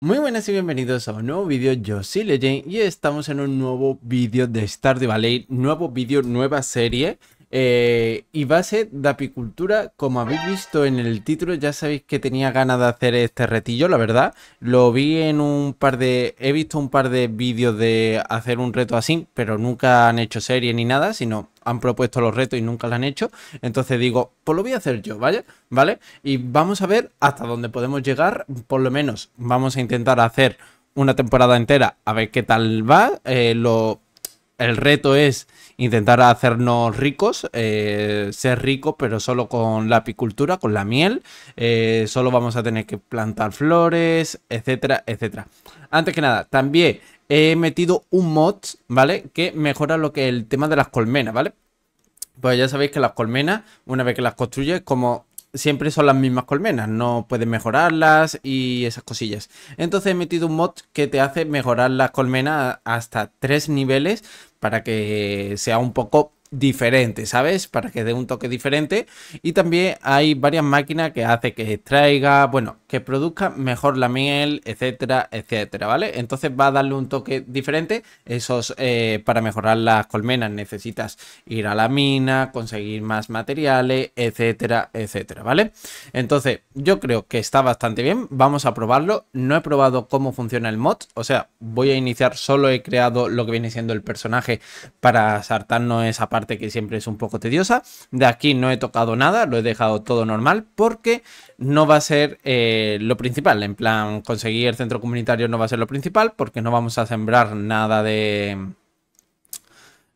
Muy buenas y bienvenidos a un nuevo vídeo, yo soy Legend y estamos en un nuevo vídeo de Star de Valley, nuevo vídeo, nueva serie eh, y base de apicultura, como habéis visto en el título, ya sabéis que tenía ganas de hacer este retillo, la verdad. Lo vi en un par de... He visto un par de vídeos de hacer un reto así, pero nunca han hecho serie ni nada, sino han propuesto los retos y nunca lo han hecho. Entonces digo, pues lo voy a hacer yo, ¿vale? ¿Vale? Y vamos a ver hasta dónde podemos llegar. Por lo menos vamos a intentar hacer una temporada entera, a ver qué tal va. Eh, lo el reto es intentar hacernos ricos, eh, ser ricos, pero solo con la apicultura, con la miel. Eh, solo vamos a tener que plantar flores, etcétera, etcétera. Antes que nada, también he metido un mod, ¿vale? Que mejora lo que el tema de las colmenas, ¿vale? Pues ya sabéis que las colmenas, una vez que las construyes, como siempre son las mismas colmenas, no puedes mejorarlas y esas cosillas. Entonces he metido un mod que te hace mejorar las colmenas hasta tres niveles para que sea un poco diferente, ¿sabes? Para que dé un toque diferente. Y también hay varias máquinas que hace que extraiga, bueno, que produzca mejor la miel, etcétera, etcétera, ¿vale? Entonces va a darle un toque diferente. Esos, eh, para mejorar las colmenas necesitas ir a la mina, conseguir más materiales, etcétera, etcétera, ¿vale? Entonces yo creo que está bastante bien. Vamos a probarlo. No he probado cómo funciona el mod. O sea, voy a iniciar, solo he creado lo que viene siendo el personaje para saltarnos esa parte parte que siempre es un poco tediosa. De aquí no he tocado nada, lo he dejado todo normal porque no va a ser eh, lo principal. En plan, conseguir el centro comunitario no va a ser lo principal porque no vamos a sembrar nada de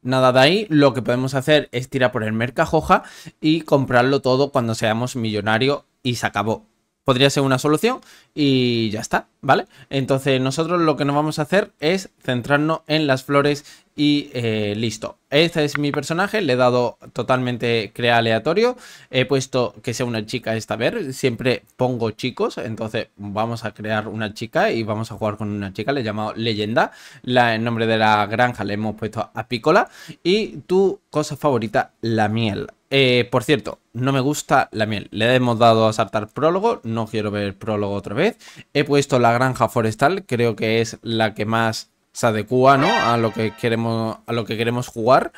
nada de ahí, lo que podemos hacer es tirar por el mercajoja y comprarlo todo cuando seamos millonario y se acabó podría ser una solución y ya está, ¿vale? Entonces nosotros lo que nos vamos a hacer es centrarnos en las flores y eh, listo. Este es mi personaje, le he dado totalmente crea aleatorio, he puesto que sea una chica esta vez, siempre pongo chicos, entonces vamos a crear una chica y vamos a jugar con una chica, le he llamado leyenda, la, el nombre de la granja le hemos puesto apícola y tu cosa favorita, la miel. Eh, por cierto, no me gusta la miel. Le hemos dado a saltar prólogo. No quiero ver prólogo otra vez. He puesto la granja forestal. Creo que es la que más se adecua ¿no? a, lo que queremos, a lo que queremos jugar.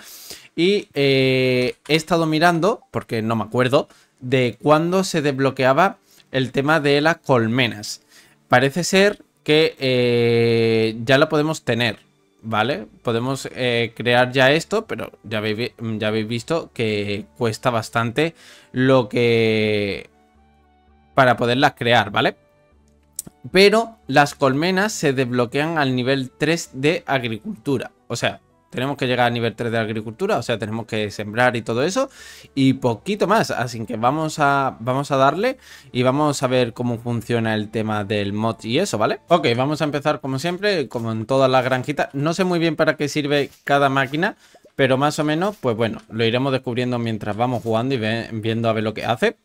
Y eh, he estado mirando, porque no me acuerdo, de cuándo se desbloqueaba el tema de las colmenas. Parece ser que eh, ya lo podemos tener. ¿vale? Podemos eh, crear ya esto, pero ya habéis, ya habéis visto que cuesta bastante lo que... para poderlas crear, ¿vale? Pero las colmenas se desbloquean al nivel 3 de agricultura. O sea, tenemos que llegar a nivel 3 de agricultura, o sea, tenemos que sembrar y todo eso. Y poquito más, así que vamos a, vamos a darle y vamos a ver cómo funciona el tema del mod y eso, ¿vale? Ok, vamos a empezar como siempre, como en todas las granjitas. No sé muy bien para qué sirve cada máquina, pero más o menos, pues bueno, lo iremos descubriendo mientras vamos jugando y viendo a ver lo que hace.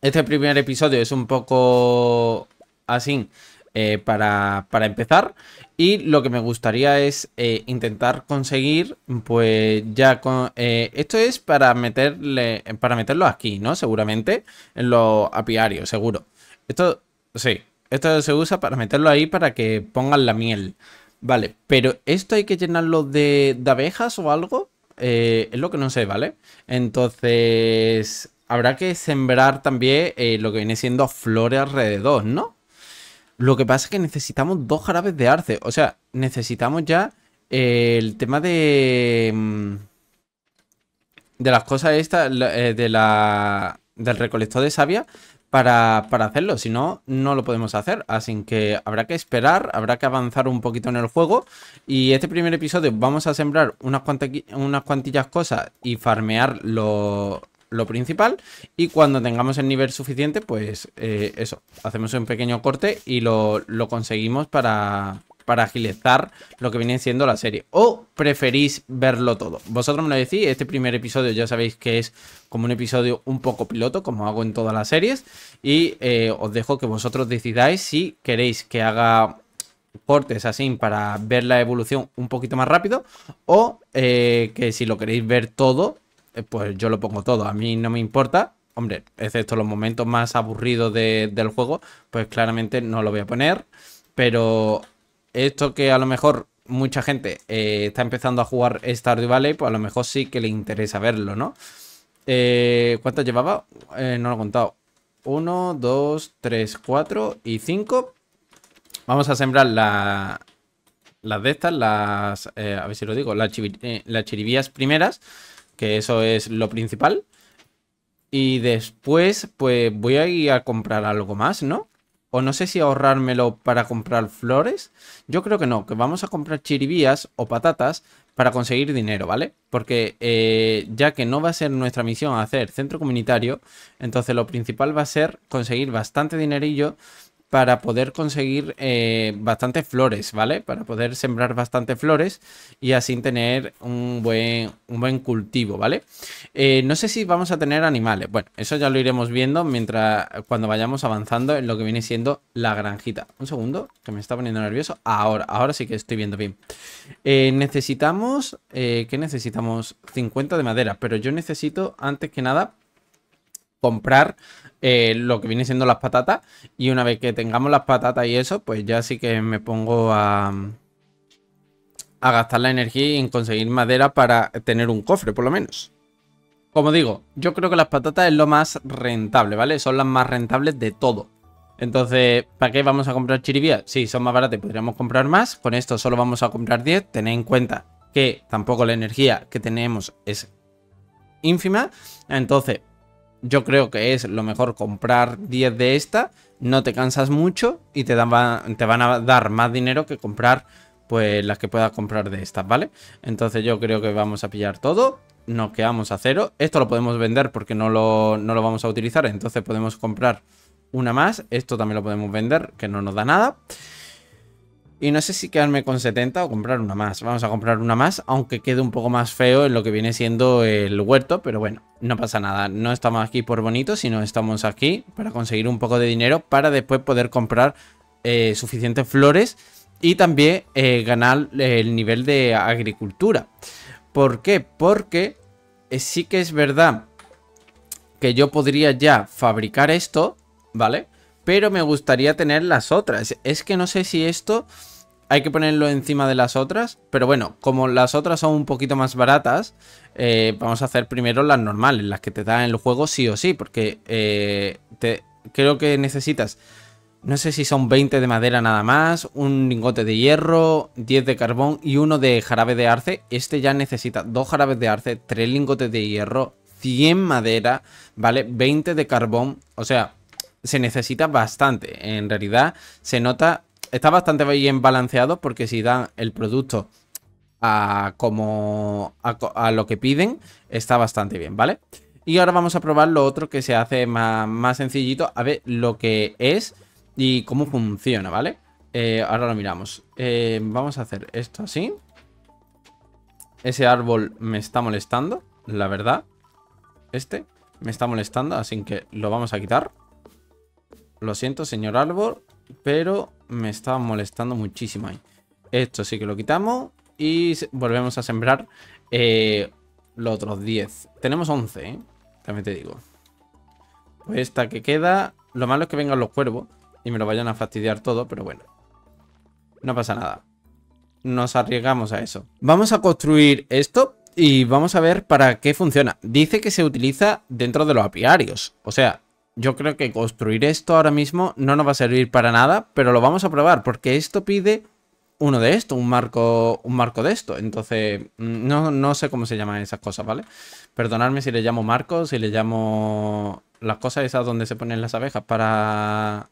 Este primer episodio es un poco así eh, para, empezar. Y lo que me gustaría es eh, intentar conseguir, pues ya con... Eh, esto es para, meterle, para meterlo aquí, ¿no? Seguramente en los apiarios, seguro. Esto, sí, esto se usa para meterlo ahí para que pongan la miel. Vale, pero ¿esto hay que llenarlo de abejas o algo? es lo que no sé, ¿vale? Entonces, habrá que sembrar también lo que viene siendo flores alrededor, ¿no? Lo que pasa es que necesitamos dos jarabes de arce. O sea, necesitamos ya eh, el tema de... Mm, de las cosas estas, eh, de la, del recolector de savia para, hacerlo. Si no, no lo podemos hacer. Así que habrá que esperar, habrá que avanzar un poquito en el juego. Y este primer episodio vamos a sembrar unas, cuantas, unas cuantillas cosas y farmear los lo principal. Y cuando tengamos el nivel suficiente, pues eh, eso, hacemos un pequeño corte y lo, conseguimos para, para agilizar lo que viene siendo la serie. ¿O preferís verlo todo? Vosotros me lo decís, este primer episodio ya sabéis que es como un episodio un poco piloto, como hago en todas las series. Y eh, os dejo que vosotros decidáis si queréis que haga cortes así para ver la evolución un poquito más rápido o eh, que si lo queréis ver todo eh, pues yo lo pongo todo. A mí no me importa. Hombre, excepto los momentos más aburridos del juego, pues claramente no lo voy a poner. Pero esto que a lo mejor mucha gente eh, está empezando a jugar Stardew Valley, pues a lo mejor sí que le interesa verlo, ¿no? Eh, ¿Cuántas llevaba? Eh, no lo he contado. Uno, dos, tres Cuatro y cinco Vamos a sembrar la, las de estas, las... a ver si lo digo, las, las primeras que eso es lo principal. Y después, pues voy a ir a comprar algo más, ¿no? O no sé si ahorrármelo para comprar flores. Yo creo que no, que vamos a comprar chiribías o patatas para conseguir dinero, ¿vale? Porque eh, ya que no va a ser nuestra misión hacer centro comunitario, entonces lo principal va a ser conseguir bastante dinerillo para poder conseguir eh, bastantes flores, ¿vale? Para poder sembrar bastantes flores y así tener un buen, un buen cultivo, ¿vale? Eh, no sé si vamos a tener animales. Bueno, eso ya lo iremos viendo mientras cuando vayamos avanzando en lo que viene siendo la granjita. Un segundo, que me está poniendo nervioso. Ahora, ahora sí que estoy viendo bien. Eh, necesitamos, ¿qué necesitamos? 50 de madera, pero yo necesito antes que nada comprar eh, lo que viene siendo las patatas. Y una vez que tengamos las patatas y eso, pues ya sí que me pongo a, a gastar la energía en conseguir madera para tener un cofre, por lo menos. Como digo, yo creo que las patatas es lo más rentable, ¿vale? Son las más rentables de todo. Entonces, ¿para qué vamos a comprar chiribía? Si son más baratas, podríamos comprar más. Con esto solo vamos a comprar 10. Tened en cuenta que tampoco la energía que tenemos es ínfima. Entonces, yo creo que es lo mejor comprar 10 de esta, no te cansas mucho y te, te van a dar más dinero que comprar pues las que puedas comprar de estas, ¿vale? Entonces yo creo que vamos a pillar todo, nos quedamos a cero, esto lo podemos vender porque no no lo vamos a utilizar, entonces podemos comprar una más, esto también lo podemos vender, que no nos da nada. Y no sé si quedarme con 70 o comprar una más. Vamos a comprar una más, aunque quede un poco más feo en lo que viene siendo el huerto. Pero bueno, no pasa nada. No estamos aquí por bonito, sino estamos aquí para conseguir un poco de dinero para después poder comprar eh, suficientes flores y también eh, ganar el nivel de agricultura. ¿Por qué? Porque eh, sí que es verdad que yo podría ya fabricar esto, ¿vale? Pero me gustaría tener las otras. Es que no sé si esto hay que ponerlo encima de las otras, pero bueno, como las otras son un poquito más baratas, eh, vamos a hacer primero las normales, las que te dan el juego sí o sí, porque eh, te, creo que necesitas, no sé si son 20 de madera nada más, un lingote de hierro, 10 de carbón y uno de jarabe de arce. Este ya necesita dos jarabes de arce, tres lingotes de hierro, 100 madera, ¿vale? 20 de carbón, o sea... Se necesita bastante, en realidad se nota está bastante bien balanceado porque si dan el producto a como a, lo que piden, está bastante bien, ¿vale? Y ahora vamos a probar lo otro que se hace más, sencillito, a ver lo que es y cómo funciona, ¿vale? Eh, ahora lo miramos. Eh, vamos a hacer esto así. Ese árbol me está molestando, la verdad. Este me está molestando, así que lo vamos a quitar. Lo siento, señor árbol. Pero me estaba molestando muchísimo ahí. Esto sí que lo quitamos y volvemos a sembrar eh, los otros 10. Tenemos 11, ¿eh? También te digo. Pues esta que queda... Lo malo es que vengan los cuervos y me lo vayan a fastidiar todo, pero bueno. No pasa nada. Nos arriesgamos a eso. Vamos a construir esto y vamos a ver para qué funciona. Dice que se utiliza dentro de los apiarios. O sea, yo creo que construir esto ahora mismo no nos va a servir para nada, pero lo vamos a probar porque esto pide uno de esto, un marco, un marco de esto. Entonces, no, no sé cómo se llaman esas cosas, ¿vale? Perdonadme si le llamo marco, si le llamo las cosas esas donde se ponen las abejas para...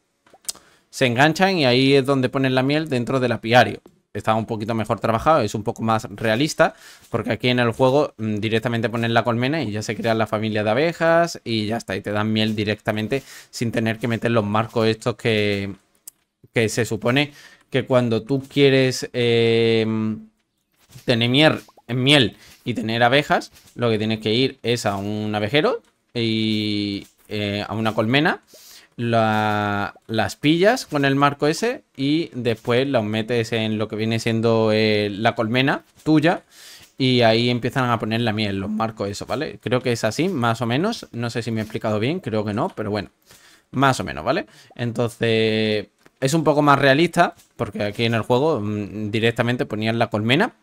Se enganchan y ahí es donde ponen la miel dentro del apiario está un poquito mejor trabajado, es un poco más realista, porque aquí en el juego mm, directamente pones la colmena y ya se crea la familia de abejas y ya está, y te dan miel directamente sin tener que meter los marcos estos que, que se supone que cuando tú quieres em, tener miel, miel y tener abejas, lo que tienes que ir es a un abejero y eh, a una colmena las pillas con el marco ese y después las metes en lo que viene siendo eh, la colmena tuya y ahí empiezan a poner la miel, los marcos, eso, ¿vale? Creo que es así, más o menos. No sé si me he explicado bien, creo que no, pero bueno, más o menos, ¿vale? Entonces, es un poco más realista, porque aquí en el juego mm, directamente ponían la colmena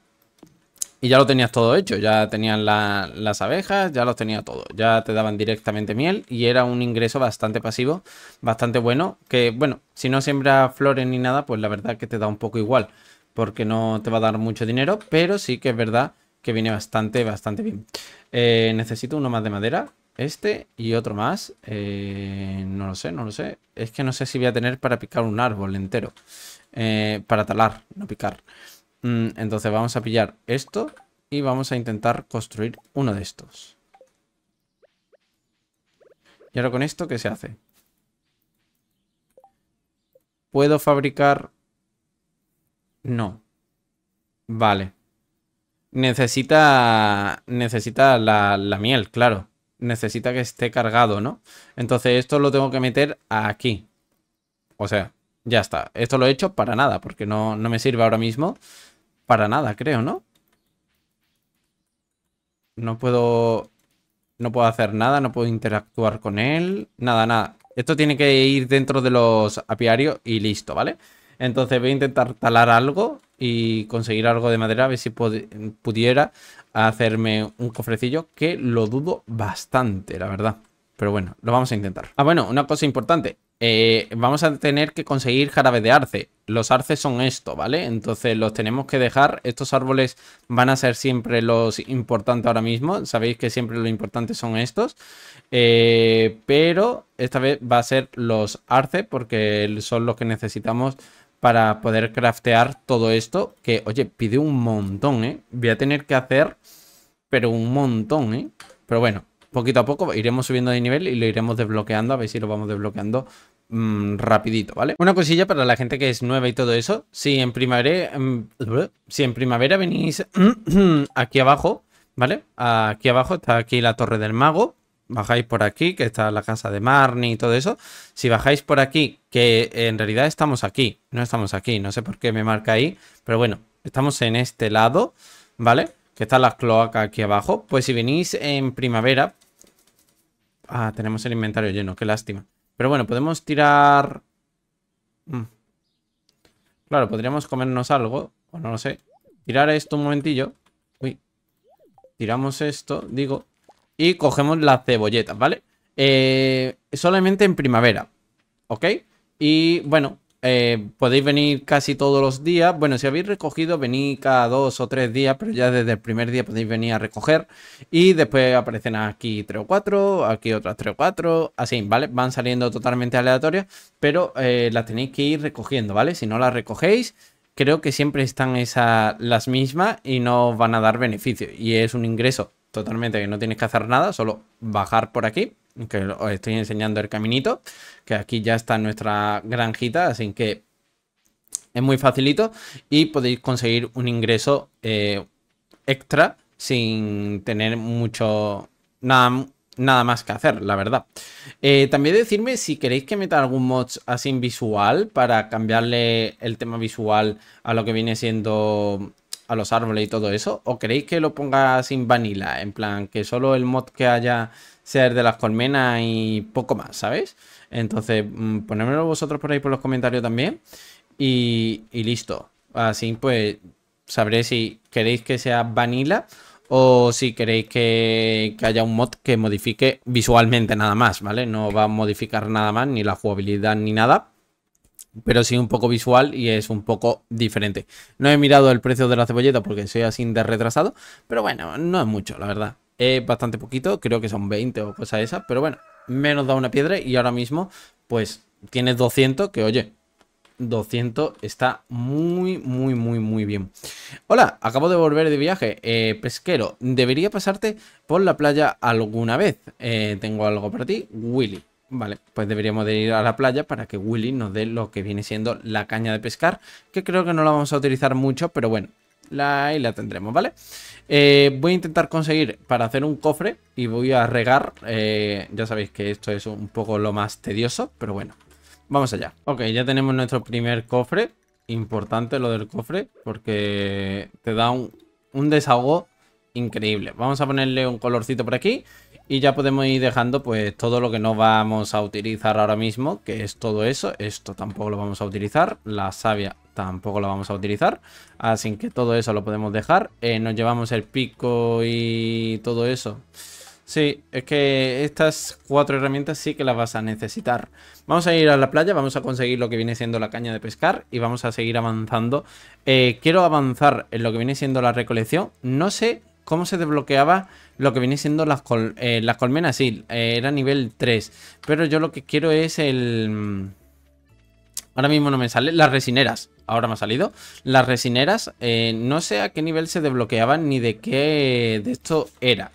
y ya lo tenías todo hecho, ya tenían las abejas, ya lo tenía todo, ya te daban directamente miel y era un ingreso bastante pasivo, bastante bueno, que bueno, si no siembras flores ni nada, pues la verdad que te da un poco igual, porque no te va a dar mucho dinero, pero sí que es verdad que viene bastante, bastante bien. Eh, necesito uno más de madera, este y otro más, eh, no lo sé, no lo sé, es que no sé si voy a tener para picar un árbol entero, eh, para talar, no picar. Mm, entonces vamos a pillar esto y vamos a intentar construir uno de estos. Y ahora con esto, ¿qué se hace? ¿Puedo fabricar...? No. Vale. Necesita... Necesita la, miel, claro. Necesita que esté cargado, ¿no? Entonces esto lo tengo que meter aquí. O sea, ya está. Esto lo he hecho para nada, porque no, no me sirve ahora mismo para nada, creo, ¿no? No puedo... No puedo hacer nada, no puedo interactuar con él. Nada, nada. Esto tiene que ir dentro de los apiarios y listo, ¿vale? Entonces voy a intentar talar algo y conseguir algo de madera, a ver si pudiera hacerme un cofrecillo, que lo dudo bastante, la verdad. Pero bueno, lo vamos a intentar. Ah, bueno, una cosa importante. Eh, vamos a tener que conseguir jarabe de arce. Los arces son esto, ¿vale? Entonces los tenemos que dejar. Estos árboles van a ser siempre los importantes ahora mismo. Sabéis que siempre lo importante son estos. Eh, pero esta vez va a ser los arces porque son los que necesitamos para poder craftear todo esto. Que, oye, pide un montón, ¿eh? Voy a tener que hacer, pero un montón, ¿eh? Pero bueno, poquito a poco iremos subiendo de nivel y lo iremos desbloqueando, a ver si lo vamos desbloqueando mm, rapidito, ¿vale? Una cosilla para la gente que es nueva y todo eso, si en primavera, mm, si primavera venís aquí abajo, ¿vale? Aquí abajo está aquí la torre del mago, bajáis por aquí, que está la casa de Marnie y todo eso. Si bajáis por aquí, que en realidad estamos aquí, no estamos aquí, no sé por qué me marca ahí, pero bueno, estamos en este lado, ¿vale? Que está las cloacas aquí abajo. Pues si venís en primavera, Ah, tenemos el inventario lleno, qué lástima. Pero bueno, podemos tirar... Mm. Claro, podríamos comernos algo, o no lo sé. Tirar esto un momentillo. Uy. Tiramos esto, digo. Y cogemos las cebolletas, ¿vale? Eh, solamente en primavera, ¿ok? Y bueno, eh, podéis venir casi todos los días. Bueno, si habéis recogido, venid cada dos o tres días, pero ya desde el primer día podéis venir a recoger. Y después aparecen aquí tres o cuatro, aquí otras tres o cuatro, así, ¿vale? Van saliendo totalmente aleatorias, pero eh, las tenéis que ir recogiendo, ¿vale? Si no las recogéis, creo que siempre están esas, las mismas y no van a dar beneficio. Y es un ingreso totalmente que no tienes que hacer nada, solo bajar por aquí que os estoy enseñando el caminito, que aquí ya está nuestra granjita, así que es muy facilito y podéis conseguir un ingreso eh, extra sin tener mucho, nada, nada más que hacer, la verdad. Eh, también decirme si queréis que meta algún mod así en visual para cambiarle el tema visual a lo que viene siendo a los árboles y todo eso, o queréis que lo ponga sin vanilla, en plan que solo el mod que haya ser de las colmenas y poco más, ¿sabéis? Entonces, mm, ponedmelo vosotros por ahí por los comentarios también. Y, listo. Así pues sabré si queréis que sea vanilla o si queréis que, que, haya un mod que modifique visualmente nada más, ¿vale? No va a modificar nada más, ni la jugabilidad ni nada. Pero sí un poco visual y es un poco diferente. No he mirado el precio de la cebolleta porque soy así de retrasado. Pero bueno, no es mucho, la verdad. Es bastante poquito, creo que son 20 o cosas esas, pero bueno, menos da una piedra y ahora mismo pues tienes 200 que oye, 200 está muy, muy, muy, muy bien. Hola, acabo de volver de viaje. Eh, pesquero, debería pasarte por la playa alguna vez. Eh, tengo algo para ti, Willy. Vale, pues deberíamos de ir a la playa para que Willy nos dé lo que viene siendo la caña de pescar, que creo que no la vamos a utilizar mucho, pero bueno, la, y la tendremos, ¿vale? Eh, voy a intentar conseguir para hacer un cofre y voy a regar. Eh, ya sabéis que esto es un poco lo más tedioso, pero bueno. Vamos allá. Ok, ya tenemos nuestro primer cofre. Importante lo del cofre porque te da un, un desahogo increíble. Vamos a ponerle un colorcito por aquí y ya podemos ir dejando pues todo lo que no vamos a utilizar ahora mismo, que es todo eso. Esto tampoco lo vamos a utilizar. La savia tampoco la vamos a utilizar. Así que todo eso lo podemos dejar. Eh, nos llevamos el pico y todo eso. Sí, es que estas cuatro herramientas sí que las vas a necesitar. Vamos a ir a la playa, vamos a conseguir lo que viene siendo la caña de pescar y vamos a seguir avanzando. Eh, quiero avanzar en lo que viene siendo la recolección. No sé cómo se desbloqueaba lo que viene siendo las, eh, las colmenas. Sí, era nivel 3. Pero yo lo que quiero es el... Ahora mismo no me sale. Las resineras. Ahora me ha salido. Las resineras. Eh, no sé a qué nivel se desbloqueaban ni de qué de esto era.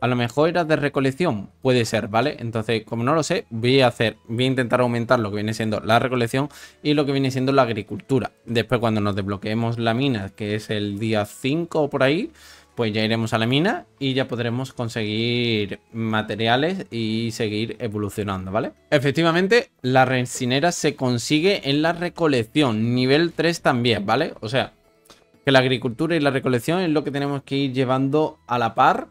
A lo mejor era de recolección. Puede ser, ¿vale? Entonces, como no lo sé, voy a hacer. Voy a intentar aumentar lo que viene siendo la recolección y lo que viene siendo la agricultura. Después, cuando nos desbloqueemos la mina, que es el día 5 o por ahí pues ya iremos a la mina y ya podremos conseguir materiales y seguir evolucionando, ¿vale? Efectivamente, la resinera se consigue en la recolección, nivel 3 también, ¿vale? O sea, que la agricultura y la recolección es lo que tenemos que ir llevando a la par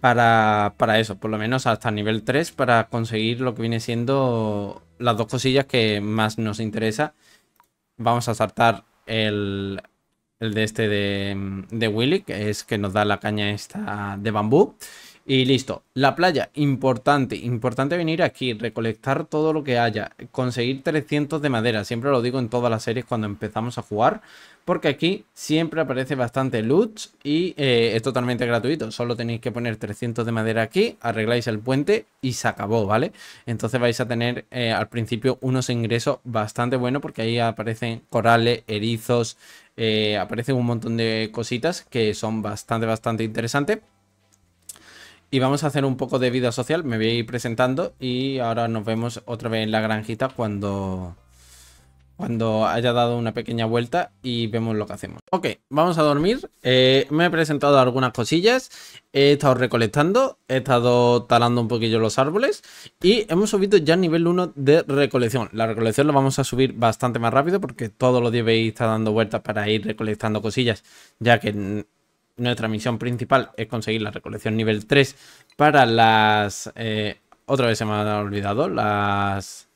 para, para eso, por lo menos hasta nivel 3, para conseguir lo que viene siendo las dos cosillas que más nos interesa. Vamos a saltar el, el de este de, mm, de Willy, que es que nos da la caña esta de bambú. Y listo, la playa, importante, importante venir aquí, recolectar todo lo que haya, conseguir 300 de madera, siempre lo digo en todas las series cuando empezamos a jugar, porque aquí siempre aparece bastante loot y eh, es totalmente gratuito, solo tenéis que poner 300 de madera aquí, arregláis el puente y se acabó, ¿vale? Entonces vais a tener eh, al principio unos ingresos bastante buenos porque ahí aparecen corales, erizos, eh, aparecen un montón de cositas que son bastante, bastante interesantes. Y vamos a hacer un poco de vida social. Me voy a ir presentando y ahora nos vemos otra vez en la granjita cuando, cuando haya dado una pequeña vuelta y vemos lo que hacemos. Ok, vamos a dormir. Eh, me he presentado algunas cosillas. He estado recolectando, he estado talando un poquillo los árboles y hemos subido ya nivel 1 de recolección. La recolección la vamos a subir bastante más rápido porque todos los días veis está dando vueltas para ir recolectando cosillas, ya que nuestra misión principal es conseguir la recolección nivel 3 para las... Eh, otra vez se me ha olvidado, las...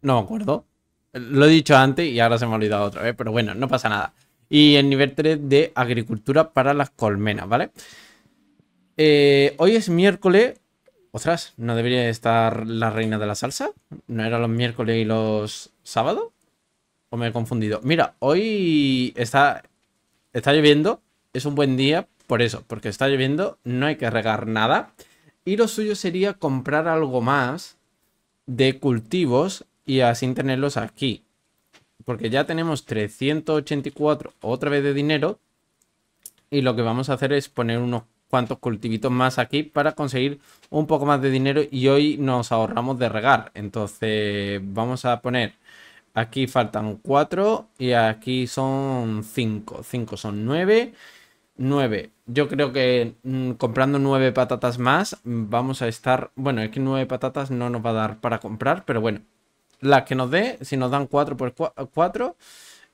No me acuerdo. Lo he dicho antes y ahora se me ha olvidado otra vez, pero bueno, no pasa nada. Y el nivel 3 de agricultura para las colmenas, ¿vale? Eh, hoy es miércoles. Ostras, ¿no debería estar la reina de la salsa? ¿No era los miércoles y los sábados? ¿O me he confundido? Mira, hoy está, está lloviendo es un buen día por eso, porque está lloviendo, no hay que regar nada. Y lo suyo sería comprar algo más de cultivos y así tenerlos aquí. Porque ya tenemos 384 otra vez de dinero. Y lo que vamos a hacer es poner unos cuantos cultivitos más aquí para conseguir un poco más de dinero. Y hoy nos ahorramos de regar. Entonces vamos a poner... Aquí faltan 4 y aquí son 5. 5 son 9. 9. Yo creo que mm, comprando 9 patatas más vamos a estar... Bueno, es que 9 patatas no nos va a dar para comprar, pero bueno. Las que nos dé, si nos dan 4 por 4,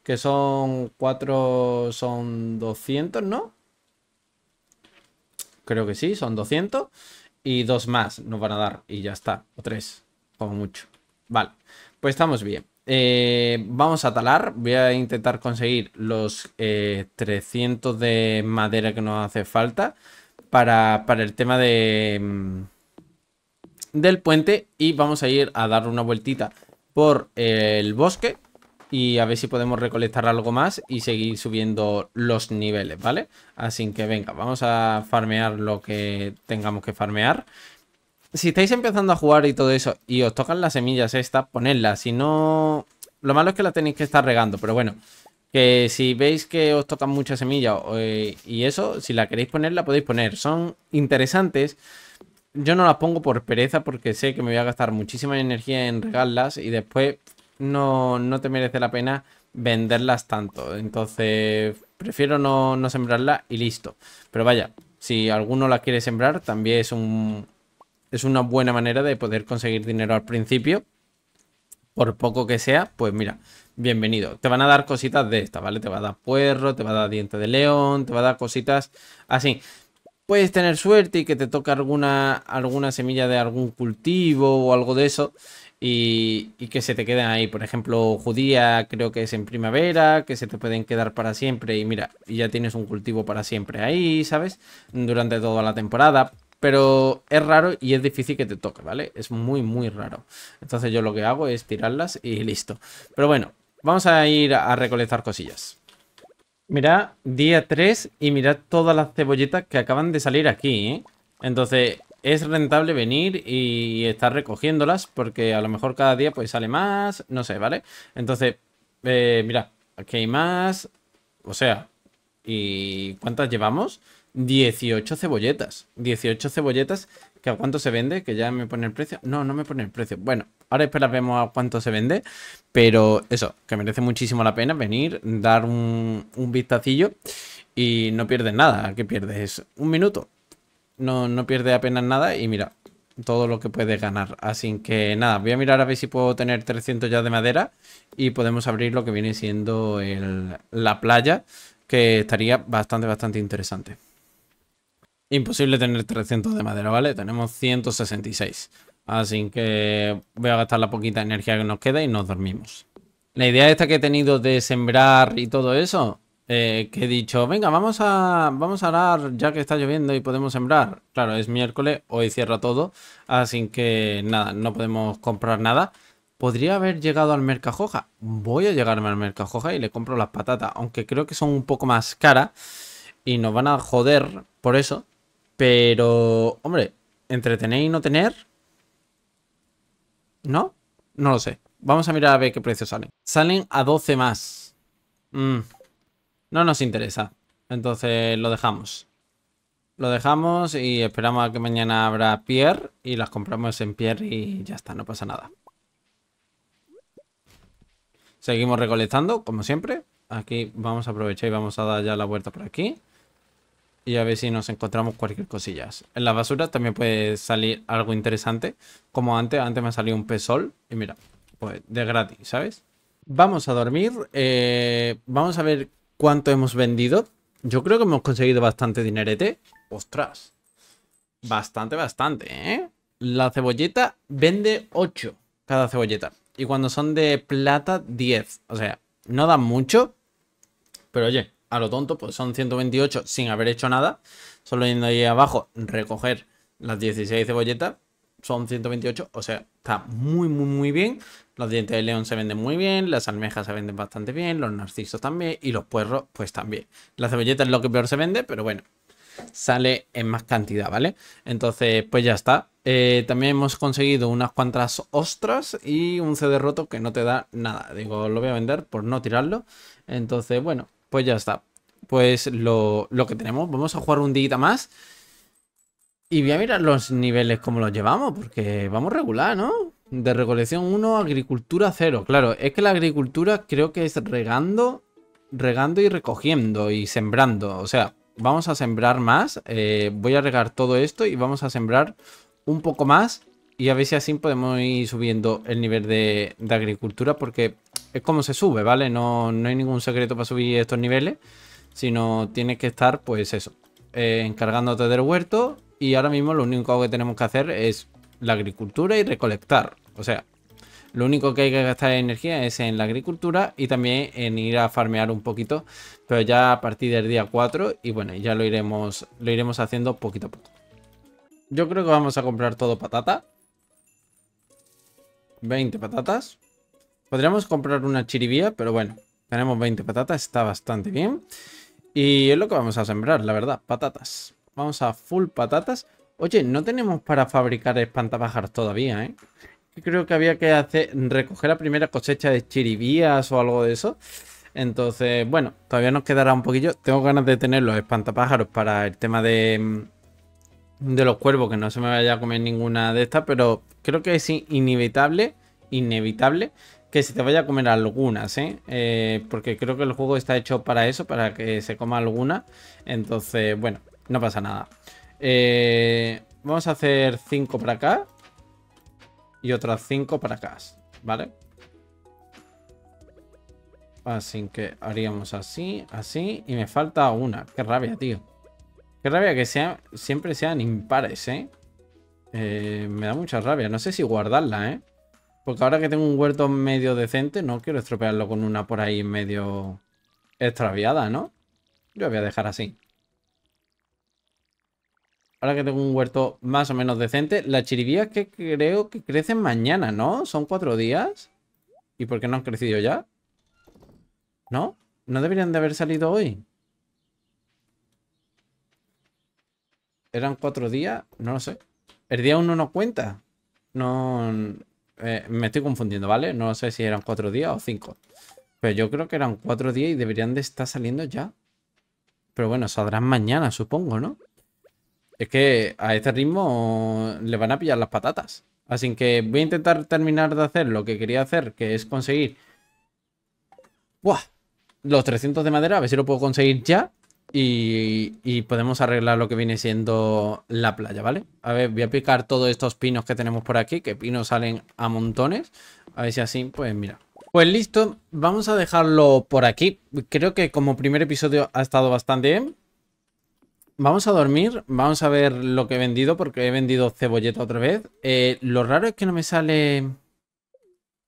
que son 4, son 200, ¿no? Creo que sí, son 200. Y 2 más nos van a dar y ya está, o 3, como mucho. Vale, pues estamos bien. Eh, vamos a talar. Voy a intentar conseguir los 300 eh, de madera que nos hace falta para, el tema de mm, del puente. Y vamos a ir a dar una vueltita por el bosque y a ver si podemos recolectar algo más y seguir subiendo los niveles, ¿vale? Así que venga, vamos a farmear lo que tengamos que farmear si estáis empezando a jugar y todo eso y os tocan las semillas estas, ponedlas. Si no, lo malo es que la tenéis que estar regando, pero bueno. Que si veis que os tocan muchas semillas eh, y eso, si la queréis poner, la podéis poner. Son interesantes. Yo no las pongo por pereza porque sé que me voy a gastar muchísima energía en regarlas y después no, no te merece la pena venderlas tanto. Entonces, prefiero no, no sembrarla y listo. Pero vaya, si alguno la quiere sembrar, también es un, es una buena manera de poder conseguir dinero al principio. Por poco que sea, pues mira, bienvenido. Te van a dar cositas de estas, ¿vale? Te va a dar puerro, te va a dar diente de león, te va a dar cositas así. Puedes tener suerte y que te toque alguna, alguna semilla de algún cultivo o algo de eso. Y, y, que se te queden ahí. Por ejemplo, judía creo que es en primavera, que se te pueden quedar para siempre y mira, ya tienes un cultivo para siempre ahí, ¿sabes? Durante toda la temporada pero es raro y es difícil que te toque, ¿vale? Es muy, muy raro. Entonces yo lo que hago es tirarlas y listo. Pero bueno, vamos a ir a recolectar cosillas. Mira día 3 y mirad todas las cebolletas que acaban de salir aquí, ¿eh? Entonces es rentable venir y estar recogiéndolas porque a lo mejor cada día pues sale más, no sé, ¿vale? Entonces, eh, mirad, aquí hay más, o sea, ¿y cuántas llevamos? 18 cebolletas. 18 cebolletas. ¿Que a cuánto se vende? Que ya me pone el precio. No, no me pone el precio. Bueno, ahora espera, vemos a cuánto se vende. Pero eso, que merece muchísimo la pena venir, dar un, vistacillo. Y no pierdes nada. ¿Qué pierdes? Un minuto. No, no pierdes apenas nada. Y mira, todo lo que puedes ganar. Así que nada, voy a mirar a ver si puedo tener 300 ya de madera. Y podemos abrir lo que viene siendo la playa. Que estaría bastante, bastante interesante. Imposible tener 300 de madera, ¿vale? Tenemos 166. Así que voy a gastar la poquita energía que nos queda y nos dormimos. La idea esta que he tenido de sembrar y todo eso, eh, que he dicho, venga, vamos a, vamos a dar ya que está lloviendo y podemos sembrar. Claro, es miércoles, hoy cierra todo, así que nada, no podemos comprar nada. Podría haber llegado al Mercajoja. Voy a llegarme al Mercajoja y le compro las patatas, aunque creo que son un poco más caras y nos van a joder por eso. Pero, hombre, entretener y no tener... ¿No? No lo sé. Vamos a mirar a ver qué precio salen. Salen a 12 más. Mm. No nos interesa. Entonces lo dejamos. Lo dejamos y esperamos a que mañana habrá Pierre y las compramos en Pierre y ya está, no pasa nada. Seguimos recolectando, como siempre. Aquí vamos a aprovechar y vamos a dar ya la vuelta por aquí y a ver si nos encontramos cualquier cosillas En la basura también puede salir algo interesante. Como antes, antes me salió un pesol y mira, pues de gratis, ¿sabes? Vamos a dormir. Eh, vamos a ver cuánto hemos vendido. Yo creo que hemos conseguido bastante dinerete. Ostras. Bastante, bastante, ¿eh? La cebolleta vende 8 cada cebolleta. Y cuando son de plata, 10. O sea, no dan mucho. Pero oye, a lo tonto, pues son 128 sin haber hecho nada. Solo yendo ahí abajo, recoger las 16 cebolletas, son 128. O sea, está muy, muy, muy bien. Los dientes de león se venden muy bien, las almejas se venden bastante bien, los narcisos también y los puerros, pues también. La cebolleta es lo que peor se vende, pero bueno, sale en más cantidad, ¿vale? Entonces, pues ya está. Eh, también hemos conseguido unas cuantas ostras y un CD roto que no te da nada. Digo, lo voy a vender por no tirarlo. Entonces, bueno, pues ya está. Pues lo, que tenemos, vamos a jugar un día más. Y voy a mirar los niveles como los llevamos, porque vamos regular, ¿no? De recolección 1, agricultura 0. Claro, es que la agricultura creo que es regando, regando y recogiendo y sembrando. O sea, vamos a sembrar más. Eh, voy a regar todo esto y vamos a sembrar un poco más. Y a ver si así podemos ir subiendo el nivel de, de agricultura, porque es como se sube, ¿vale? No, hay ningún secreto para subir estos niveles, sino tienes que estar, pues eso, eh, encargándote del huerto y ahora mismo lo único que tenemos que hacer es la agricultura y recolectar. O sea, lo único que hay que gastar energía es en la agricultura y también en ir a farmear un poquito, pero ya a partir del día 4 y bueno, ya lo iremos, lo iremos haciendo poquito a poco. Yo creo que vamos a comprar todo patata. 20 patatas. Podríamos comprar una chiribía, pero bueno, tenemos 20 patatas, está bastante bien. Y es lo que vamos a sembrar, la verdad, patatas. Vamos a full patatas. Oye, no tenemos para fabricar espantapájaros todavía, ¿eh? Creo que había que hacer recoger la primera cosecha de chiribías o algo de eso. Entonces, bueno, todavía nos quedará un poquillo. Tengo ganas de tener los espantapájaros para el tema de, de los cuervos, que no se me vaya a comer ninguna de estas, pero creo que es inevitable, inevitable que se te vaya a comer algunas, ¿eh? ¿eh? Porque creo que el juego está hecho para eso, para que se coma alguna. Entonces, bueno, no pasa nada. Eh, vamos a hacer cinco para acá. Y otras cinco para acá, ¿vale? Así que haríamos así, así. Y me falta una. Qué rabia, tío. Qué rabia que siempre sean impares, ¿eh? ¿eh? Me da mucha rabia. No sé si guardarla, ¿eh? Porque ahora que tengo un huerto medio decente, no quiero estropearlo con una por ahí medio extraviada, ¿no? Yo voy a dejar así. Ahora que tengo un huerto más o menos decente, las chirivías que creo que crecen mañana, ¿no? Son cuatro días. ¿Y por qué no han crecido ya? ¿No? ¿No deberían de haber salido hoy? ¿Eran cuatro días? No lo sé. ¿El día uno no cuenta? No, eh, me estoy confundiendo, ¿vale? No sé si eran cuatro días o cinco. Pero yo creo que eran cuatro días y deberían de estar saliendo ya. Pero bueno, saldrán mañana, supongo, ¿no? Es que a este ritmo le van a pillar las patatas. Así que voy a intentar terminar de hacer lo que quería hacer, que es conseguir... ¡Buah! Los 300 de madera, a ver si lo puedo conseguir ya y, podemos arreglar lo que viene siendo la playa, ¿vale? A ver, voy a picar todos estos pinos que tenemos por aquí, que pinos salen a montones. A ver si así, pues mira. Pues listo, vamos a dejarlo por aquí. Creo que como primer episodio ha estado bastante bien. Vamos a dormir, vamos a ver lo que he vendido, porque he vendido cebolleta otra vez. Eh, lo raro es que no me sale...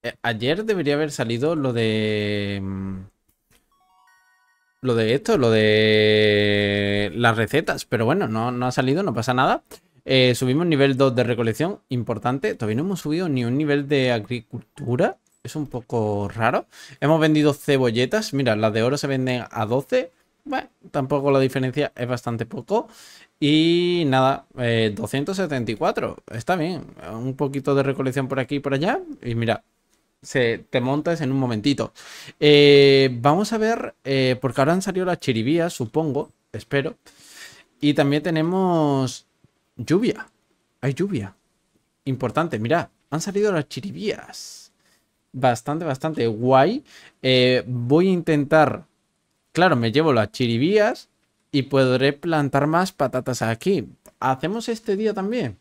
Eh, ayer debería haber salido lo de mm, lo de esto, lo de las recetas. Pero bueno, no, ha salido, no pasa nada. Eh, subimos nivel 2 de recolección, importante. Todavía no hemos subido ni un nivel de agricultura. Es un poco raro. Hemos vendido cebolletas. Mira, las de oro se venden a 12. Bueno, tampoco la diferencia es bastante poco. Y nada, 274. Eh, está bien. Un poquito de recolección por aquí y por allá. Y mira, se, te montas en un momentito. Eh, vamos a ver, eh, porque ahora han salido las chiribías, supongo, espero. Y también tenemos lluvia. Hay lluvia. Importante, mira, han salido las chiribías. Bastante, bastante guay. Eh, voy a intentar... Claro, me llevo las chiribías y podré plantar más patatas aquí. ¿Hacemos este día también?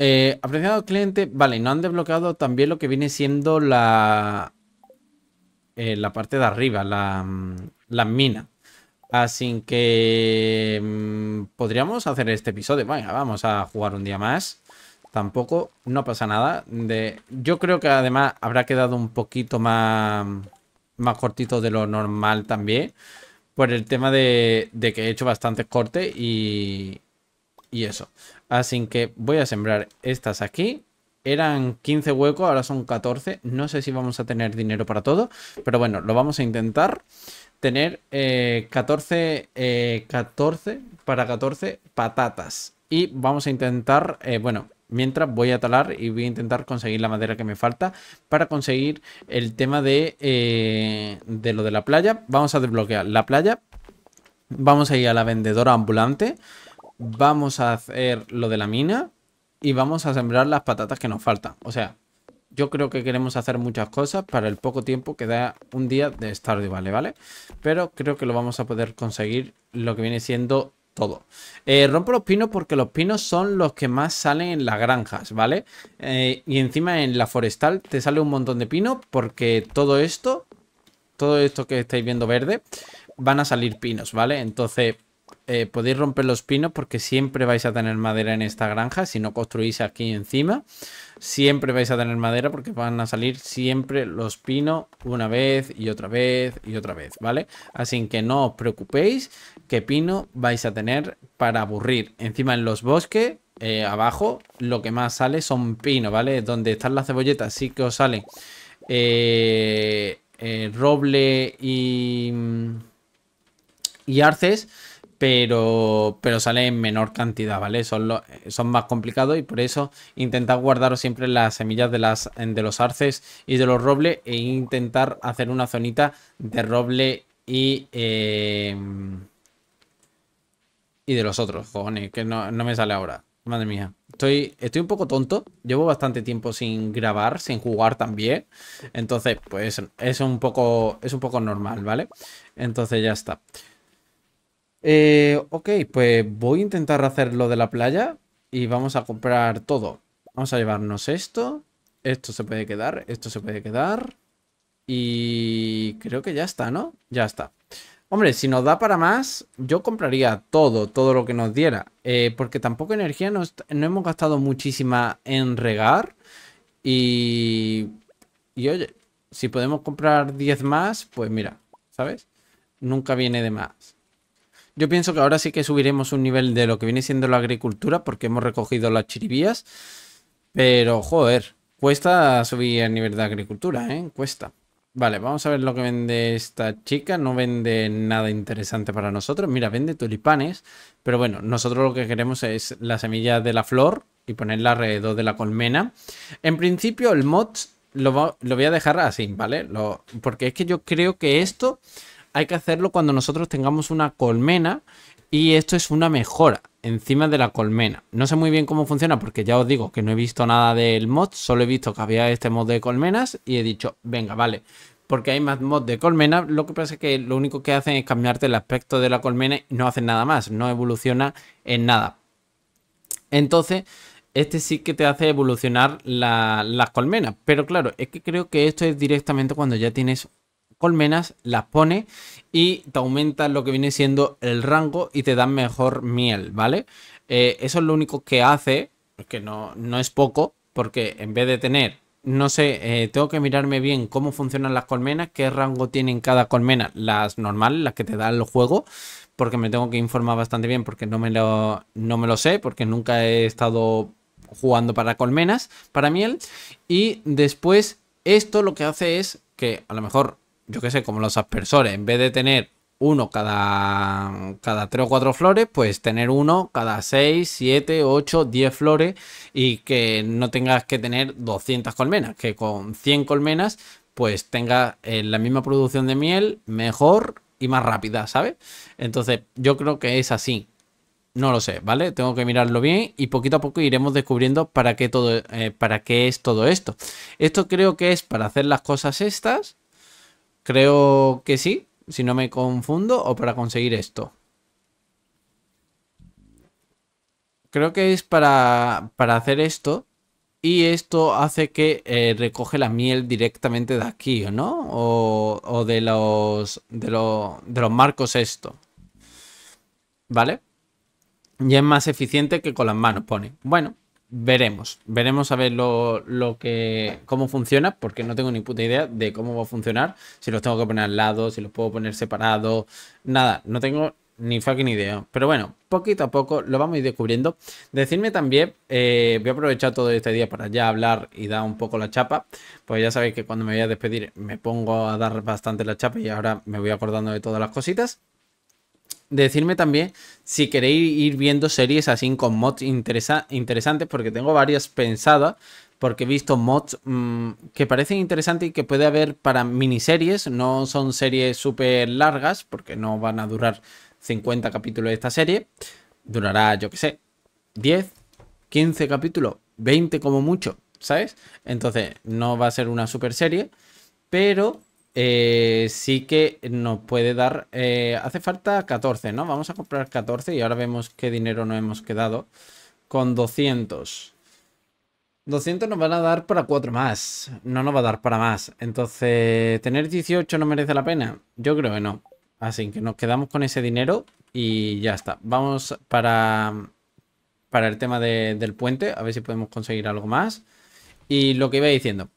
Eh, apreciado cliente, vale, no han desbloqueado también lo que viene siendo la, eh, la parte de arriba, la, mm, mina. Así que mm, podríamos hacer este episodio. Venga, vamos a jugar un día más. Tampoco, no pasa nada. De, yo creo que además habrá quedado un poquito más, más cortito de lo normal también. Por el tema de, de que he hecho bastantes cortes y, y eso. Así que voy a sembrar estas aquí. Eran 15 huecos, ahora son 14. No sé si vamos a tener dinero para todo, pero bueno, lo vamos a intentar. Tener 14, eh, 14 eh, para 14 patatas. Y vamos a intentar, eh, bueno, mientras voy a talar y voy a intentar conseguir la madera que me falta para conseguir el tema de, de lo de la playa. Vamos a desbloquear la playa. Vamos a ir a la vendedora ambulante vamos a hacer lo de la mina y vamos a sembrar las patatas que nos faltan. O sea, yo creo que queremos hacer muchas cosas para el poco tiempo que da un día de estar Valley, ¿vale? Pero creo que lo vamos a poder conseguir lo que viene siendo todo. Eh, rompo los pinos porque los pinos son los que más salen en las granjas, ¿vale? Eh, y encima en la forestal te sale un montón de pinos porque todo esto, todo esto que estáis viendo verde, van a salir pinos, ¿vale? Entonces eh, podéis romper los pinos porque siempre vais a tener madera en esta granja. Si no construís aquí encima, siempre vais a tener madera porque van a salir siempre los pinos una vez y otra vez y otra vez, ¿vale? Así que no os preocupéis que pino vais a tener para aburrir. Encima en los bosques, eh, abajo, lo que más sale son pinos, ¿vale? Donde están las cebolletas sí que os sale eh, roble y, y arces pero, pero sale en menor cantidad, ¿vale? Son, son más complicados y por eso intentad guardaros siempre las semillas de, las, de los arces y de los robles e intentar hacer una zonita de roble y... Eh, y de los otros, cojones, que no, me sale ahora. Madre mía. Estoy, estoy un poco tonto. Llevo bastante tiempo sin grabar, sin jugar también. Entonces, pues es un poco, es un poco normal, ¿vale? Entonces ya está. Eh, ok, pues voy a intentar hacer lo de la playa y vamos a comprar todo. Vamos a llevarnos esto. Esto se puede quedar, esto se puede quedar. Y creo que ya está, ¿no? Ya está. Hombre, si nos da para más, yo compraría todo, todo lo que nos diera. Eh, porque tampoco energía no hemos gastado muchísima en regar. Y, y oye, si podemos comprar 10 más, pues mira, ¿sabes? Nunca viene de más. Yo pienso que ahora sí que subiremos un nivel de lo que viene siendo la agricultura porque hemos recogido las chiribías. Pero, joder, cuesta subir el nivel de agricultura, ¿eh? Cuesta. Vale, vamos a ver lo que vende esta chica. No vende nada interesante para nosotros. Mira, vende tulipanes. Pero bueno, nosotros lo que queremos es la semilla de la flor y ponerla alrededor de la colmena. En principio, el mod lo, voy a dejar así, ¿vale? porque es que yo creo que esto hay que hacerlo cuando nosotros tengamos una colmena y esto es una mejora encima de la colmena. No sé muy bien cómo funciona porque ya os digo que no he visto nada del mod, solo he visto que había este mod de colmenas y he dicho, venga, vale, porque hay más mods de colmena, lo que pasa es que lo único que hacen es cambiarte el aspecto de la colmena y no hacen nada más, no evoluciona en nada. Entonces, este sí que te hace evolucionar las colmenas, pero claro, es que creo que esto es directamente cuando ya tienes colmenas, las pone y te aumenta lo que viene siendo el rango y te dan mejor miel, ¿vale? Eh, eso es lo único que hace, que no, no es poco, porque en vez de tener no sé, eh, tengo que mirarme bien cómo funcionan las colmenas, qué rango tienen cada colmena, las normales, las que te da el juego, porque me tengo que informar bastante bien porque no me lo, no me lo sé, porque nunca he estado jugando para colmenas, para miel. Y después esto lo que hace es que a lo mejor yo qué sé, como los aspersores, en vez de tener uno cada, cada tres o cuatro flores, pues tener uno cada seis, siete, ocho, diez flores y que no tengas que tener 200 colmenas, que con 100 colmenas pues tenga eh, la misma producción de miel mejor y más rápida, ¿sabes? Entonces yo creo que es así. No lo sé, ¿vale? Tengo que mirarlo bien y poquito a poco iremos descubriendo para qué, todo, eh, para qué es todo esto. Esto creo que es para hacer las cosas estas Creo que sí, si no me confundo, o para conseguir esto. Creo que es para, para hacer esto. Y esto hace que eh, recoge la miel directamente de aquí, ¿no? O, de, los, de, de los marcos esto. ¿Vale? Y es más eficiente que con las manos, pone. Bueno, veremos. Veremos a ver lo, que. cómo funciona, porque no tengo ni puta idea de cómo va a funcionar. Si los tengo que poner al lado, si los puedo poner separados. Nada, no tengo ni fucking idea. Pero bueno, poquito a poco lo vamos a ir descubriendo. Decirme también, eh, voy a aprovechar todo este día para ya hablar y dar un poco la chapa. Pues ya sabéis que cuando me voy a despedir me pongo a dar bastante la chapa y ahora me voy acordando de todas las cositas. Decirme también si queréis ir viendo series así con mods interesantes, porque tengo varias pensadas, porque he visto mods mm, que parecen interesantes y que puede haber para miniseries, no son series súper largas, porque no van a durar 50 capítulos de esta serie, durará, yo que sé, 10, 15 capítulos, 20 como mucho, ¿sabes? Entonces no va a ser una super serie, pero eh, sí que nos puede dar... Eh, hace falta 14, ¿no? Vamos a comprar 14 y ahora vemos qué dinero nos hemos quedado. Con 200. 200 nos van a dar para 4 más. No nos va a dar para más. Entonces, ¿tener 18 no merece la pena? Yo creo que no. Así que nos quedamos con ese dinero y ya está. Vamos para, para el tema del puente, a ver si podemos conseguir algo más. Y lo que iba diciendo,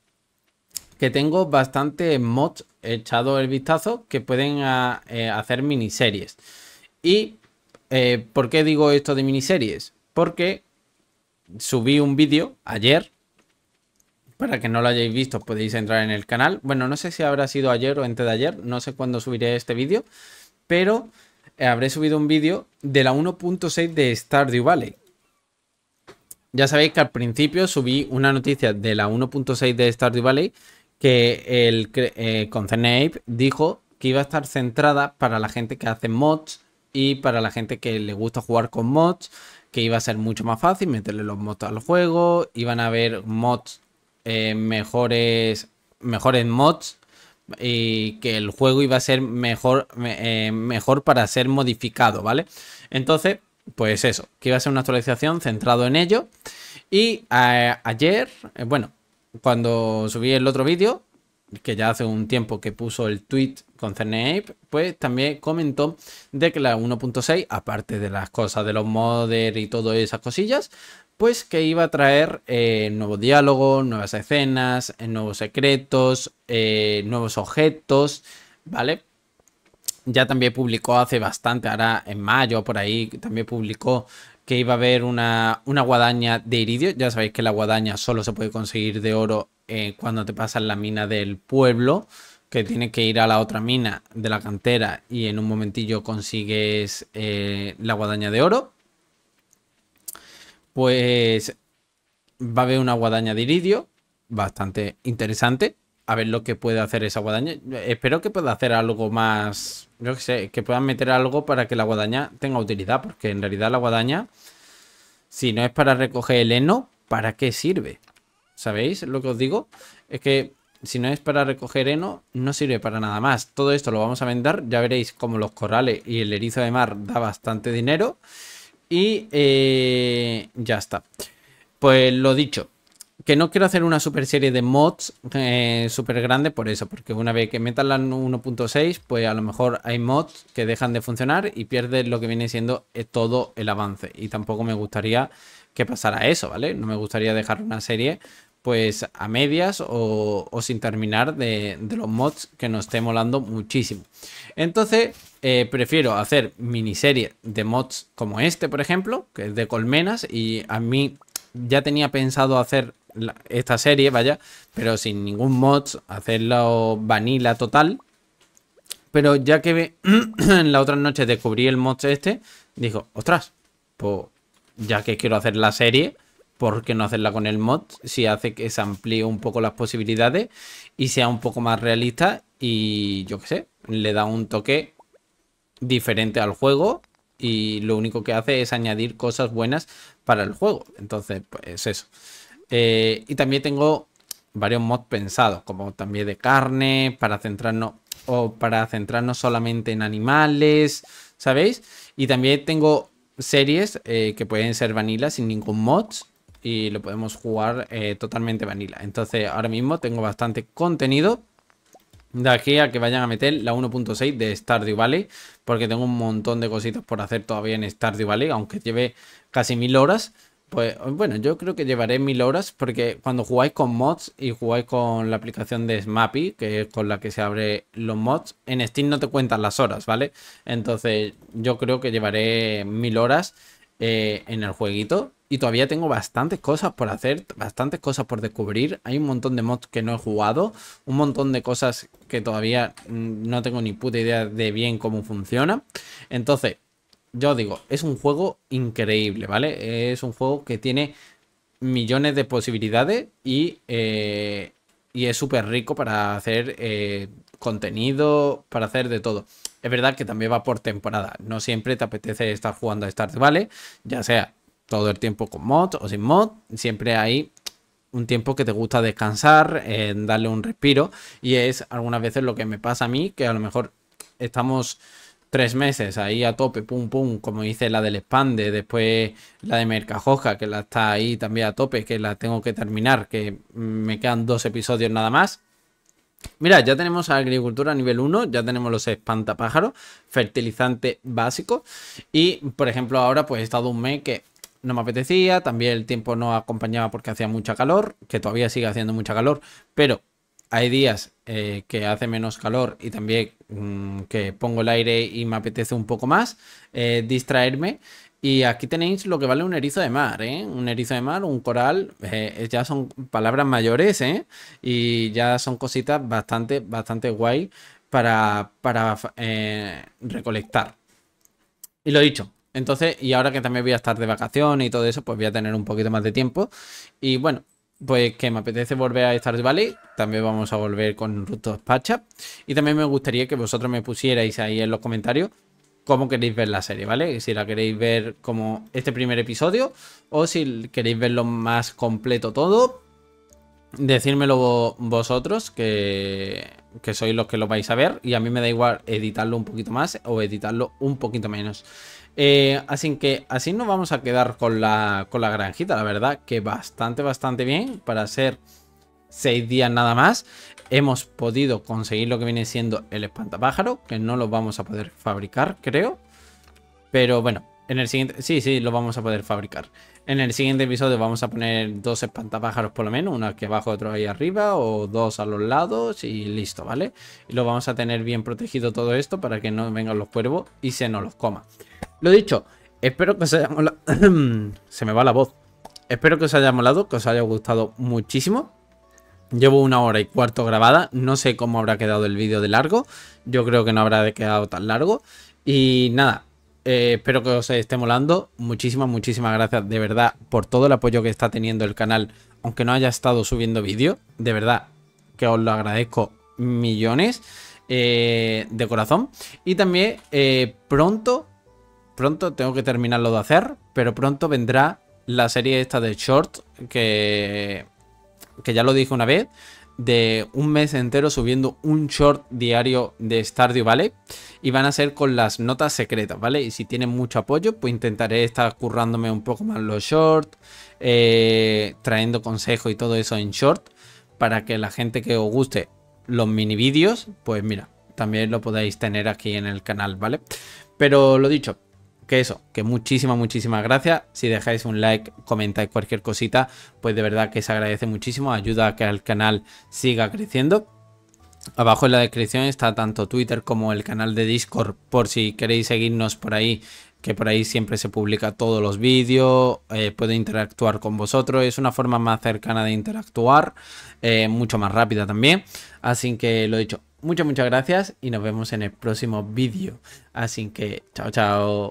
que tengo bastantes mods echado el vistazo que pueden ah, eh, hacer miniseries. ¿Y eh, por qué digo esto de miniseries? Porque subí un vídeo ayer. Para que no lo hayáis visto, podéis entrar en el canal. Bueno, no sé si habrá sido ayer o antes de ayer. No sé cuándo subiré este vídeo. Pero eh, habré subido un vídeo de la 1.6 de Stardew Valley. Ya sabéis que al principio subí una noticia de la 1.6 de Stardew Valley que el eh, con dijo que iba a estar centrada para la gente que hace mods y para la gente que le gusta jugar con mods, que iba a ser mucho más fácil meterle los mods al juego, iban a haber mods eh, mejores, mejores mods y que el juego iba a ser mejor, eh, mejor para ser modificado, ¿vale? Entonces, pues eso, que iba a ser una actualización centrado en ello. Y ayer, bueno, cuando subí el otro vídeo, que ya hace un tiempo que puso el tweet con CNAPE, pues también comentó de que la 1.6, aparte de las cosas de los modder y todas esas cosillas, pues que iba a traer eh, nuevos diálogos, nuevas escenas, eh, nuevos secretos, eh, nuevos objetos, ¿vale? Ya también publicó hace bastante, ahora en mayo por ahí, también publicó que iba a haber una, guadaña de iridio. Ya sabéis que la guadaña solo se puede conseguir de oro eh, cuando te pasas la mina del pueblo, que tienes que ir a la otra mina de la cantera y en un momentillo consigues eh, la guadaña de oro. Pues va a haber una guadaña de iridio, bastante interesante a ver lo que puede hacer esa guadaña. Espero que pueda hacer algo más, yo que sé, que puedan meter algo para que la guadaña tenga utilidad, porque en realidad la guadaña, si no es para recoger el heno, ¿para qué sirve? ¿Sabéis lo que os digo? Es que si no es para recoger heno, no sirve para nada más. Todo esto lo vamos a vender, ya veréis cómo los corales y el erizo de mar da bastante dinero. Y eh, ya está. Pues lo dicho, que no quiero hacer una super serie de mods súper eh, super grande por eso, porque una vez que metan la 1.6, pues a lo mejor hay mods que dejan de funcionar y pierdes lo que viene siendo eh, todo el avance. Y tampoco me gustaría que pasara eso, ¿vale? No me gustaría dejar una serie pues a medias o, sin terminar de, los mods que nos esté molando muchísimo. Entonces, eh, prefiero hacer miniserie de mods como este, por ejemplo, que es de colmenas, y a mí ya tenía pensado hacer esta serie, vaya, pero sin ningún mod, hacerlo vanilla total. Pero ya que en la otra noche descubrí el mod este, dijo, ostras, pues ya que quiero hacer la serie, ¿por qué no hacerla con el mod? Si hace que se amplíe un poco las posibilidades y sea un poco más realista y yo que sé, le da un toque diferente al juego y lo único que hace es añadir cosas buenas para el juego. Entonces, pues eso. Eh, y también tengo varios mods pensados, como también de carne, para centrarnos o para centrarnos solamente en animales, ¿sabéis? Y también tengo series eh, que pueden ser vanilla sin ningún mod y lo podemos jugar eh, totalmente vanilla. Entonces ahora mismo tengo bastante contenido de aquí a que vayan a meter la 1.6 de Stardew Valley, porque tengo un montón de cositas por hacer todavía en Stardew Valley, aunque lleve casi mil horas, pues bueno, yo creo que llevaré mil horas porque cuando jugáis con mods y jugáis con la aplicación de Smappy, que es con la que se abre los mods, en Steam no te cuentan las horas, ¿vale? Entonces yo creo que llevaré mil horas eh, en el jueguito y todavía tengo bastantes cosas por hacer, bastantes cosas por descubrir. Hay un montón de mods que no he jugado, un montón de cosas que todavía mm, no tengo ni puta idea de bien cómo funciona. Entonces, yo digo, es un juego increíble, ¿vale? Es un juego que tiene millones de posibilidades y, eh, y es súper rico para hacer eh, contenido, para hacer de todo. Es verdad que también va por temporada. No siempre te apetece estar jugando a Stars, ¿vale? ya sea todo el tiempo con mod o sin mod. Siempre hay un tiempo que te gusta descansar, darle un respiro. Y es algunas veces lo que me pasa a mí, que a lo mejor estamos tres meses ahí a tope, pum, pum, como hice la del Expande, después la de Mercajoja, que la está ahí también a tope, que la tengo que terminar, que me quedan dos episodios nada más. Mira, ya tenemos agricultura nivel 1, ya tenemos los espantapájaros, fertilizante básico y, por ejemplo, ahora pues he estado un mes que no me apetecía, también el tiempo no acompañaba porque hacía mucha calor, que todavía sigue haciendo mucha calor, pero hay días eh, que hace menos calor y también mm, que pongo el aire y me apetece un poco más eh, distraerme. Y aquí tenéis lo que vale un erizo de mar, ¿eh? Un erizo de mar, un coral, ya son palabras mayores, Y ya son cositas bastante, bastante guay para, para recolectar. Y lo dicho, entonces, y ahora que también voy a estar de vacaciones y todo eso, pues voy a tener un poquito más de tiempo. Y bueno, pues que me apetece volver a Star Valley. También vamos a volver con Ruto Pacha. Y también me gustaría que vosotros me pusierais ahí en los comentarios cómo queréis ver la serie, ¿vale? Si la queréis ver como este primer episodio o si queréis verlo más completo todo. Decírmelo vosotros, que, que sois los que lo vais a ver. Y a mí me da igual editarlo un poquito más o editarlo un poquito menos. Eh, así que así nos vamos a quedar con la, con la granjita, la verdad que bastante, bastante bien para ser seis días nada más. Hemos podido conseguir lo que viene siendo el espantapájaro, que no lo vamos a poder fabricar, creo. Pero bueno, en el siguiente, sí, sí, lo vamos a poder fabricar. En el siguiente episodio vamos a poner dos espantapájaros por lo menos, uno aquí abajo, otro ahí arriba, o dos a los lados y listo, ¿vale? Y lo vamos a tener bien protegido todo esto para que no vengan los cuervos y se nos los coma. Lo dicho, espero que os haya molado... se me va la voz. Espero que os haya molado, que os haya gustado muchísimo. Llevo una hora y cuarto grabada, no sé cómo habrá quedado el vídeo de largo, yo creo que no habrá quedado tan largo. Y nada, eh, espero que os esté molando. Muchísimas, muchísimas gracias de verdad por todo el apoyo que está teniendo el canal, aunque no haya estado subiendo vídeo. De verdad que os lo agradezco millones eh, de corazón. Y también eh, pronto, pronto tengo que terminarlo de hacer, pero pronto vendrá la serie esta de short que, que ya lo dije una vez de un mes entero subiendo un short diario de Stardew, ¿vale? Y van a ser con las notas secretas, ¿vale? Y si tienen mucho apoyo, pues intentaré estar currándome un poco más los shorts, eh, trayendo consejos y todo eso en short, para que la gente que os guste los mini vídeos, pues mira, también lo podáis tener aquí en el canal, ¿vale? Pero lo dicho, que eso, que muchísimas, muchísimas gracias. Si dejáis un like, comentáis cualquier cosita, pues de verdad que se agradece muchísimo. Ayuda a que el canal siga creciendo. Abajo en la descripción está tanto Twitter como el canal de Discord por si queréis seguirnos por ahí, que por ahí siempre se publica todos los vídeos, eh, puedo interactuar con vosotros, es una forma más cercana de interactuar, eh, mucho más rápida también. Así que lo dicho, muchas, muchas gracias y nos vemos en el próximo vídeo. Así que, chao, chao.